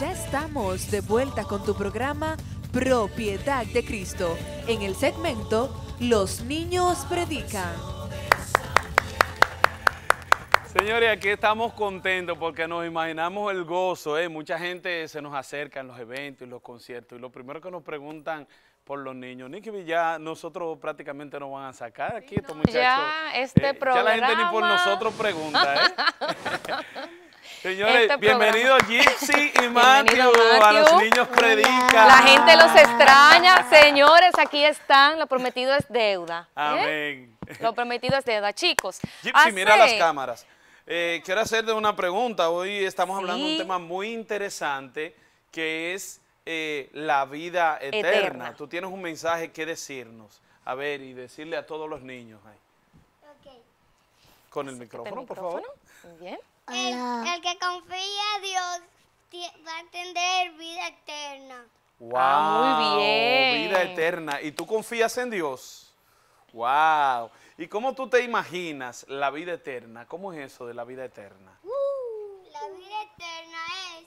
Ya estamos de vuelta con tu programa Propiedad de Cristo en el segmento Los niños predican. Señores, aquí estamos contentos porque nos imaginamos el gozo. ¿eh? Mucha gente se nos acerca en los eventos y los conciertos y lo primero que nos preguntan por los niños. Nicky, ya nosotros prácticamente nos van a sacar aquí estos Ya, este programa. Eh, ya la gente ni por nosotros pregunta. ¿eh? Señores, este bienvenidos Gypsy y Matthew, a los niños predica. La gente los extraña. Señores, aquí están, lo prometido es deuda. ¿eh? Amén. Lo prometido es deuda. Chicos, Gypsy, mira las cámaras. Eh, quiero hacerte una pregunta. Hoy estamos hablando de un tema muy interesante que es eh, la vida eterna. Tú tienes un mensaje que decirnos. A ver, y decirle a todos los niños. Con el micrófono, por favor. bien. El, que confía en Dios va a tener vida eterna. Wow, ah, muy bien. Vida eterna. ¿Y tú confías en Dios? Wow. ¿Y cómo tú te imaginas la vida eterna? ¿Cómo es eso de la vida eterna? Uh. la vida eterna es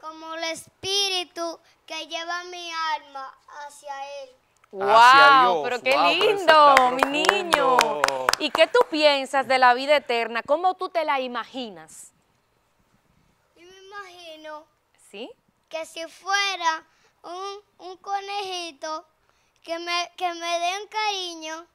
como el espíritu que lleva mi alma hacia Él. ¡Wow! Pero qué lindo, mi niño. ¿Y qué tú piensas de la vida eterna? ¿Cómo tú te la imaginas? Yo me imagino. ¿Sí? Que si fuera un, conejito, que me, que me cariño.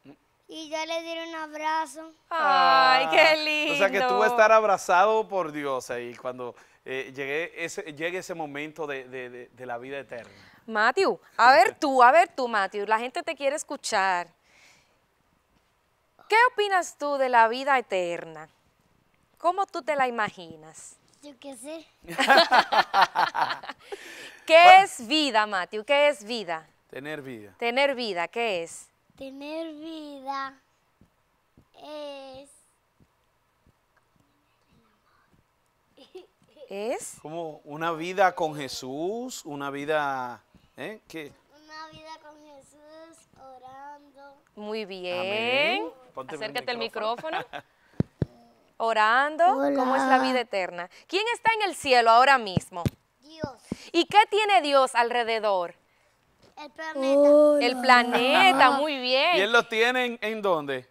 Y yo le diera un abrazo. Ay, qué lindo. Ah. O sea que tú vas a estar abrazado por Dios ahí cuando eh, llegue ese, llegue ese momento de la vida eterna. Matthew, a ver tú, a ver tú, Matthew, la gente te quiere escuchar. ¿Qué opinas tú de la vida eterna? ¿Cómo tú te la imaginas? Yo qué sé. ¿Qué es vida, Matthew? ¿Qué es vida? Tener vida. Tener vida, ¿qué es? Tener vida es... ¿Es? Como una vida con Jesús, una vida ¿Eh? ¿Qué? Una vida con Jesús, orando. Muy bien. Acércate al micrófono. orando, ¿cómo es la vida eterna? ¿Quién está en el cielo ahora mismo? Dios. ¿Y qué tiene Dios alrededor? El planeta. El planeta, muy bien. ¿Y él lo tiene en, en dónde?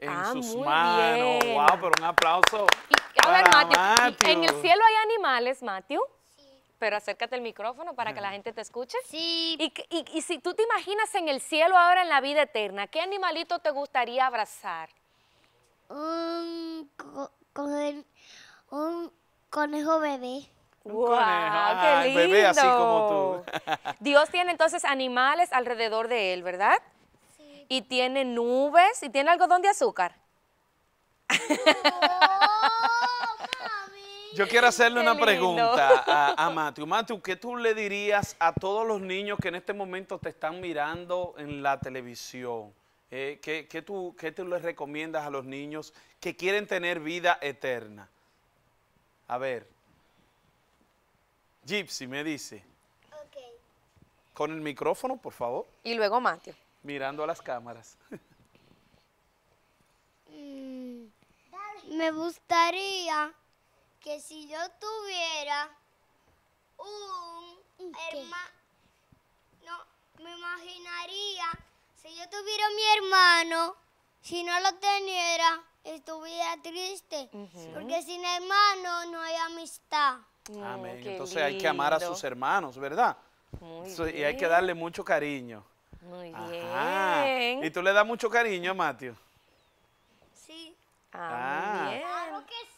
en ah, sus manos. Bien. Wow, pero un aplauso. a ver, Matthew, ¿en el cielo hay animales, Matthew? Pero acércate el micrófono para que la gente te escuche. Sí. Y, si tú te imaginas en el cielo ahora en la vida eterna, ¿qué animalito te gustaría abrazar? Un, un conejo bebé. ¡Wow! ¡Qué Bebé así como tú. Dios tiene entonces animales alrededor de él, ¿verdad? Sí. Y tiene nubes y tiene algodón de azúcar. Yo quiero hacerle una pregunta a, Matthew. Matthew, ¿qué tú le dirías a todos los niños que en este momento te están mirando en la televisión? Eh, ¿qué, tú, ¿Qué les recomiendas a los niños que quieren tener vida eterna? A ver. Gypsy me dice. Okay. Con el micrófono, por favor. Y luego Matthew. Mirando a las cámaras. Mm, me gustaría que si yo tuviera un hermano, no, me imaginaría, si yo tuviera mi hermano, si no lo teniera, estuviera triste, porque sin hermano no hay amistad. Amén. Entonces hay que amar a sus hermanos, ¿verdad? Y hay que darle mucho cariño. Muy bien. ¿Y tú le das mucho cariño a Mateo? Sí. Ah, ah. Claro que sí.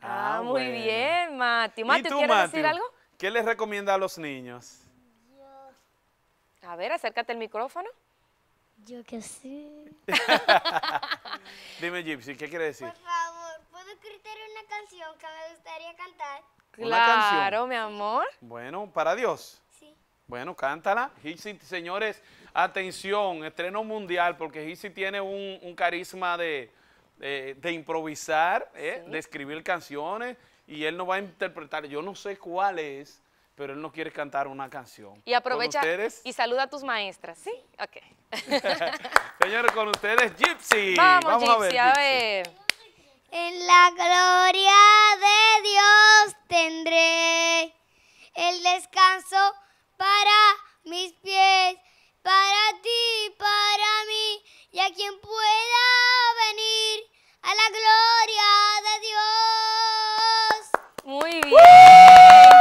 Ah, ah, muy bien, Mati. Mati, tú, ¿quieres decir algo? ¿Qué les recomienda a los niños? A ver, acércate el micrófono. Yo que sí. Dime, Gypsy, ¿qué quiere decir? Por favor, ¿puedo gritar una canción que me gustaría cantar? Claro, mi amor. Bueno, para Dios. Sí. Bueno, cántala. Gypsy, señores, atención, estreno mundial, porque Gypsy tiene un carisma de, eh, de improvisar, eh, de escribir canciones, y él nos va a interpretar. Yo no sé cuál es, pero él no quiere cantar una canción. Y aprovecha y saluda a tus maestras, ¿sí? Ok. Señores, con ustedes, Gypsy. Vamos, a ver. En la gloria de Dios tendré el descanso para mis pies, para ti, para mí y a quien pueda a la gloria de Dios. Muy bien.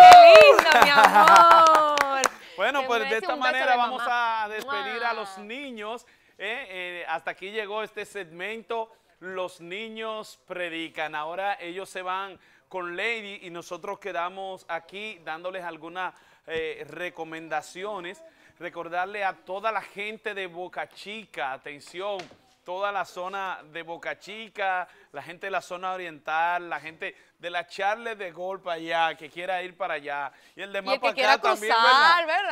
¡Qué lindo, mi amor! bueno, pues de esta manera vamos a despedir a los niños. ¿eh? Eh, hasta aquí llegó este segmento. Los niños predican. Ahora ellos se van con Lady y nosotros quedamos aquí dándoles algunas eh, recomendaciones. Recordarle a toda la gente de Boca Chica, atención, toda la zona de Boca Chica, la gente de la zona oriental, la gente de la Charles de Gol para allá, que quiera ir para allá. Y el de más para también, ¿verdad?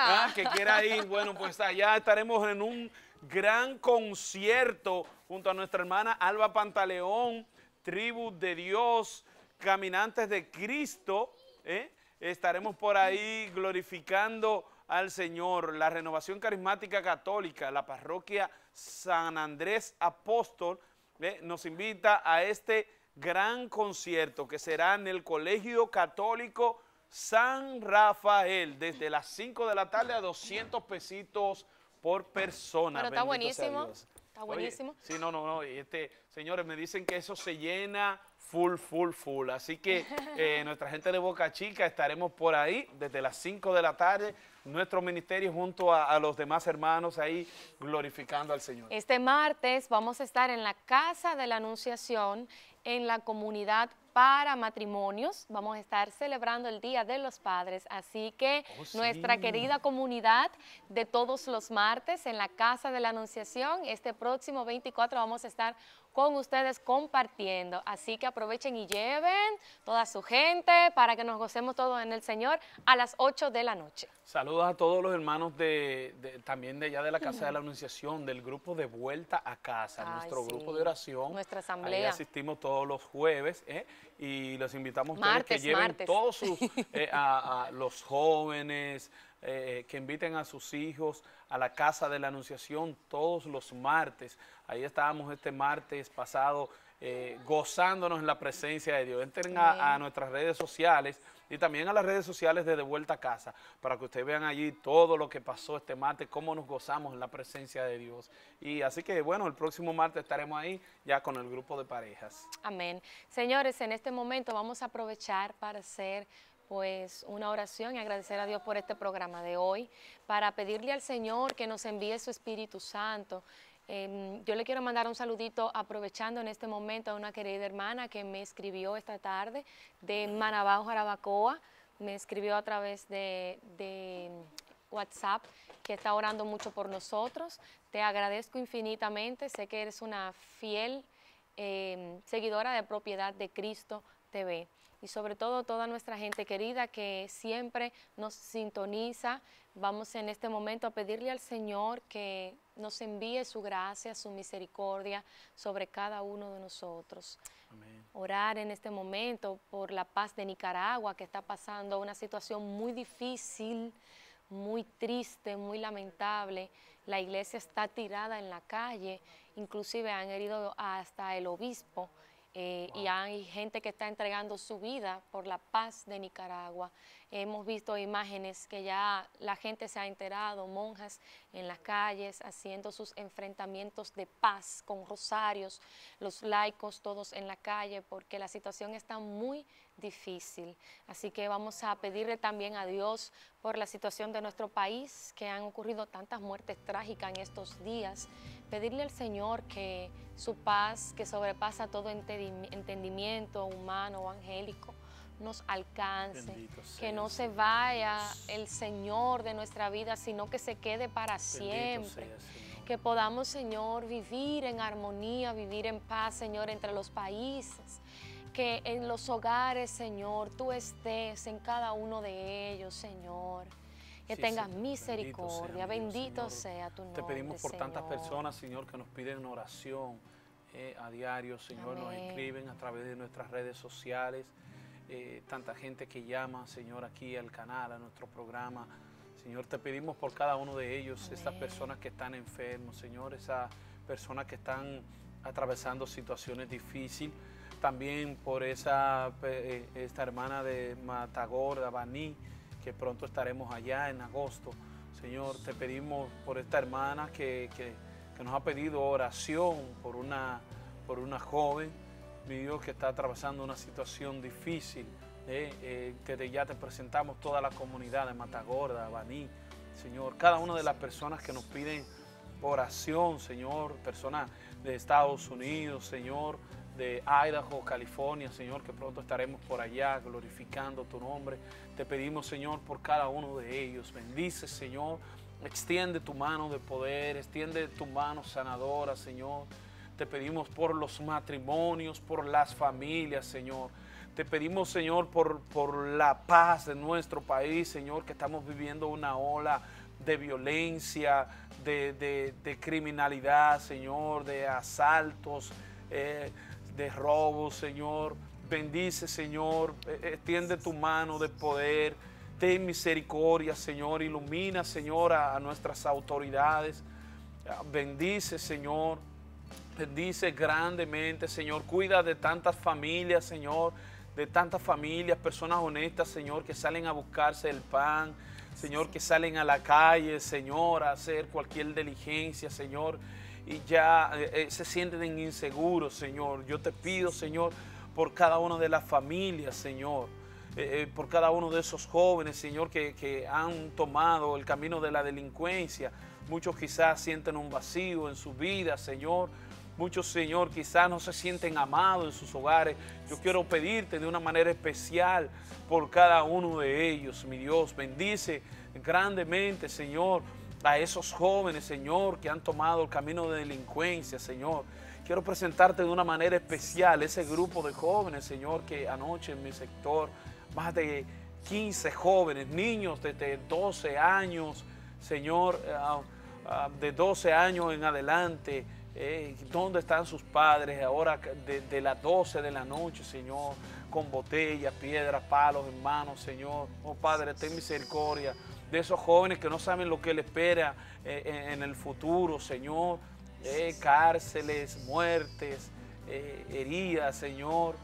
Ah, que quiera ir, bueno, pues allá estaremos en un gran concierto junto a nuestra hermana Alba Pantaleón, Tribu de Dios, Caminantes de Cristo, ¿eh? estaremos por ahí glorificando al Señor, la Renovación Carismática Católica, la parroquia San Andrés Apóstol, eh, nos invita a este gran concierto que será en el Colegio Católico San Rafael, desde las 5 de la tarde a 200 pesitos por persona. Pero está buenísimo. Está buenísimo. sí, no, no, no. este, señores, me dicen que eso se llena full, full, full. Así que eh, nuestra gente de Boca Chica estaremos por ahí desde las 5 de la tarde. Nuestro ministerio junto a, a, los demás hermanos ahí glorificando al Señor. Este martes vamos a estar en la Casa de la Anunciación en la comunidad para matrimonios. Vamos a estar celebrando el Día de los Padres, así que oh, nuestra querida comunidad de todos los martes en la Casa de la Anunciación, este próximo 24 vamos a estar con ustedes compartiendo. Así que aprovechen y lleven toda su gente para que nos gocemos todos en el Señor a las 8 de la noche. Saludos a todos los hermanos de, también de allá de la Casa de la Anunciación, del grupo de Vuelta a Casa, nuestro grupo de oración. Nuestra asamblea. Ahí asistimos todos los jueves ¿eh? y los invitamos a que lleven todos eh, a, a los jóvenes, eh, que inviten a sus hijos a la Casa de la Anunciación todos los martes. Ahí estábamos este martes pasado eh, gozándonos en la presencia de Dios. Entren a, a, nuestras redes sociales y también a las redes sociales de De Vuelta a Casa para que ustedes vean allí todo lo que pasó este martes, cómo nos gozamos en la presencia de Dios. Y así que bueno, el próximo martes estaremos ahí ya con el grupo de parejas. Amén. Señores, en este momento vamos a aprovechar para hacer pues una oración y agradecer a Dios por este programa de hoy, para pedirle al Señor que nos envíe su Espíritu Santo. Em, yo le quiero mandar un saludito aprovechando en este momento a una querida hermana que me escribió esta tarde de Manabajo, Jarabacoa, me escribió a través de, WhatsApp que está orando mucho por nosotros. Te agradezco infinitamente, sé que eres una fiel em, seguidora de propiedad de Cristo TV y sobre todo toda nuestra gente querida que siempre nos sintoniza. Vamos en este momento a pedirle al Señor que nos envíe su gracia, su misericordia sobre cada uno de nosotros. Orar en este momento por la paz de Nicaragua, que está pasando una situación muy difícil, muy triste, muy lamentable. La iglesia está tirada en la calle, inclusive han herido hasta el obispo. Eh, y hay gente que está entregando su vida por la paz de Nicaragua. Hemos visto imágenes que ya la gente se ha enterado, monjas en las calles haciendo sus enfrentamientos de paz con rosarios, los laicos todos en la calle, porque la situación está muy difícil. Así que vamos a pedirle también a Dios por la situación de nuestro país, que han ocurrido tantas muertes trágicas en estos días. Pedirle al Señor que su paz, que sobrepasa todo entendimiento humano o angélico, nos alcance, que no se vaya el Señor de nuestra vida, sino que se quede para siempre. que podamos, Señor, vivir en armonía, vivir en paz, Señor, entre los países. Que en los hogares, Señor, tú estés en cada uno de ellos, Señor que tengas misericordia. Bendito sea, tu nombre. Te pedimos por tantas personas, Señor, que nos piden oración eh, a diario, Señor, nos escriben a través de nuestras redes sociales. Eh, tanta gente que llama, Señor, aquí al canal, a nuestro programa. Señor, te pedimos por cada uno de ellos, estas personas que están enfermos, Señor, esas personas que están atravesando situaciones difíciles, también por esa, eh, esta hermana de Matagorda, Baní, que pronto estaremos allá en agosto. Señor, te pedimos por esta hermana que, nos ha pedido oración por una, por una joven mi Dios, que está atravesando una situación difícil, eh, eh que ya te presentamos toda la comunidad de Matagorda, Abaní Señor, cada una de las personas que nos piden oración, Señor, personas de Estados Unidos, Señor, de Idaho, California, Señor, que pronto estaremos por allá glorificando tu nombre. Te pedimos, Señor, por cada uno de ellos. Bendice, Señor, extiende tu mano de poder, extiende tu mano sanadora, Señor. Te pedimos por los matrimonios, por las familias, Señor. Te pedimos, Señor, por, por la paz de nuestro país, Señor, que estamos viviendo una ola de violencia, de, criminalidad, Señor, de asaltos, eh, de robos, Señor. Bendice, Señor, eh, eh, extiende tu mano de poder. Ten misericordia, Señor. Ilumina, Señor, a nuestras autoridades. Ah, bendice, Señor. Dice grandemente, Señor. Cuida de tantas familias, Señor. De tantas familias, personas honestas, Señor, que salen a buscarse el pan. Señor, que salen a la calle, Señor, a hacer cualquier diligencia, Señor. Y ya eh, eh, se sienten inseguros, Señor. Yo te pido, Señor, por cada una de las familias, Señor. Eh, por cada uno de esos jóvenes, Señor, que, que, han tomado el camino de la delincuencia. Muchos quizás sienten un vacío en su vida, Señor. Muchos, Señor, quizás no se sienten amados en sus hogares. Yo quiero pedirte de una manera especial por cada uno de ellos, mi Dios. Bendice grandemente, Señor, a esos jóvenes, Señor, que han tomado el camino de delincuencia, Señor. Quiero presentarte de una manera especial ese grupo de jóvenes, Señor, que anoche en mi sector, más de 15 jóvenes, niños desde 12 años, Señor, eh, ah, ah, de 12 años en adelante, eh, ¿Dónde están sus padres ahora de, las 12 de la noche, Señor? Con botellas, piedras, palos en manos, Señor. Oh Padre, ten misericordia de esos jóvenes que no saben lo que les espera eh, en el futuro, Señor. Eh, cárceles, muertes, heridas, Señor.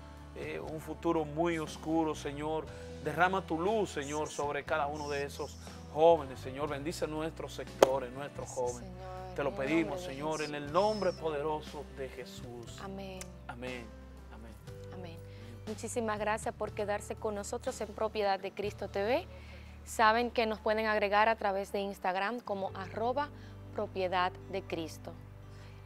un futuro muy oscuro, Señor. Derrama tu luz, Señor, sobre cada uno de esos jóvenes, Señor. Bendice nuestros sectores, nuestros jóvenes. Te lo pedimos, Señor, en el nombre poderoso de Jesús. Amén. Amén. Amén. Amén. Muchísimas gracias por quedarse con nosotros en propiedad de Cristo TV. Saben que nos pueden agregar a través de Instagram como arroba propiedad de Cristo.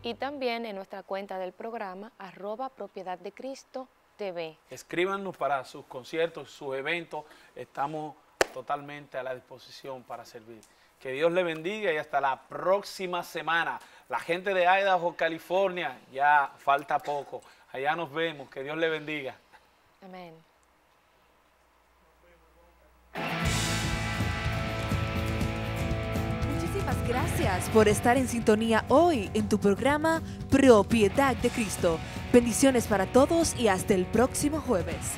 Y también en nuestra cuenta del programa arroba propiedad de Cristo TV. Escríbanos para sus conciertos, sus eventos. Estamos totalmente a la disposición para servir. Que Dios le bendiga y hasta la próxima semana. La gente de Idaho, California, ya falta poco. Allá nos vemos. Que Dios le bendiga. Amén. Muchísimas gracias por estar en sintonía hoy en tu programa Propiedad de Cristo. Bendiciones para todos y hasta el próximo jueves.